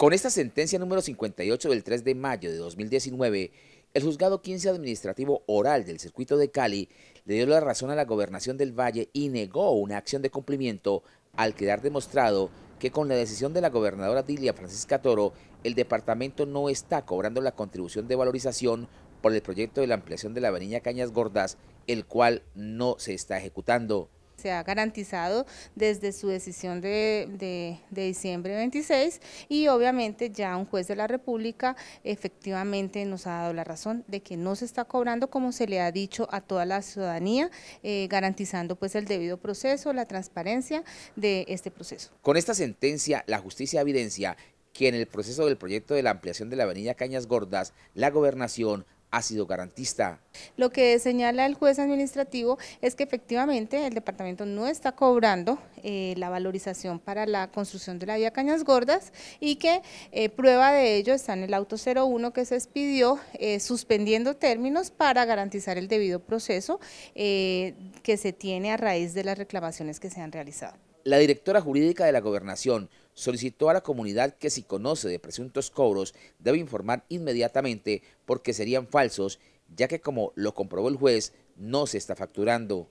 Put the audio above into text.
Con esta sentencia número 58 del 3 de mayo de 2019, el juzgado 15 administrativo oral del circuito de Cali le dio la razón a la gobernación del Valle y negó una acción de cumplimiento al quedar demostrado que con la decisión de la gobernadora Dilia Francisca Toro, el departamento no está cobrando la contribución de valorización por el proyecto de la ampliación de la avenida Cañas Gordas, el cual no se está ejecutando se ha garantizado desde su decisión de, diciembre 26 y obviamente ya un juez de la República efectivamente nos ha dado la razón de que no se está cobrando como se le ha dicho a toda la ciudadanía, eh, garantizando pues el debido proceso, la transparencia de este proceso. Con esta sentencia, la justicia evidencia que en el proceso del proyecto de la ampliación de la avenida Cañas Gordas, la gobernación ha sido garantista. Lo que señala el juez administrativo es que efectivamente el departamento no está cobrando eh, la valorización para la construcción de la vía Cañas Gordas y que eh, prueba de ello está en el auto 01 que se expidió eh, suspendiendo términos para garantizar el debido proceso que se tiene a raíz de las reclamaciones que se han realizado. La directora jurídica de la gobernación solicitó a la comunidad que si conoce de presuntos cobros debe informar inmediatamente porque serían falsos, ya que como lo comprobó el juez, no se está facturando.